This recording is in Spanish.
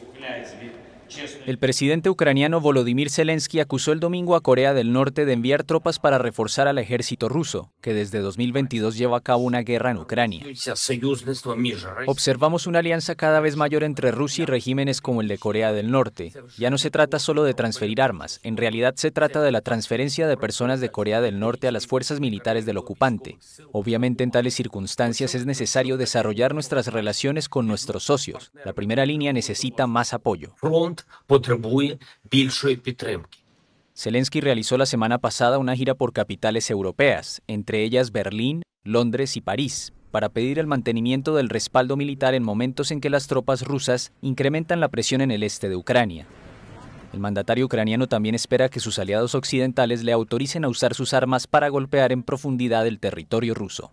угля из Вильны. El presidente ucraniano Volodymyr Zelensky acusó el domingo a Corea del Norte de enviar tropas para reforzar al ejército ruso, que desde 2022 lleva a cabo una guerra en Ucrania. Observamos una alianza cada vez mayor entre Rusia y regímenes como el de Corea del Norte. Ya no se trata solo de transferir armas, en realidad se trata de la transferencia de personas de Corea del Norte a las fuerzas militares del ocupante. Obviamente en tales circunstancias es necesario desarrollar nuestras relaciones con nuestros socios. La primera línea necesita más apoyo. Zelensky realizó la semana pasada una gira por capitales europeas, entre ellas Berlín, Londres y París, para pedir el mantenimiento del respaldo militar en momentos en que las tropas rusas incrementan la presión en el este de Ucrania. El mandatario ucraniano también espera que sus aliados occidentales le autoricen a usar sus armas para golpear en profundidad el territorio ruso.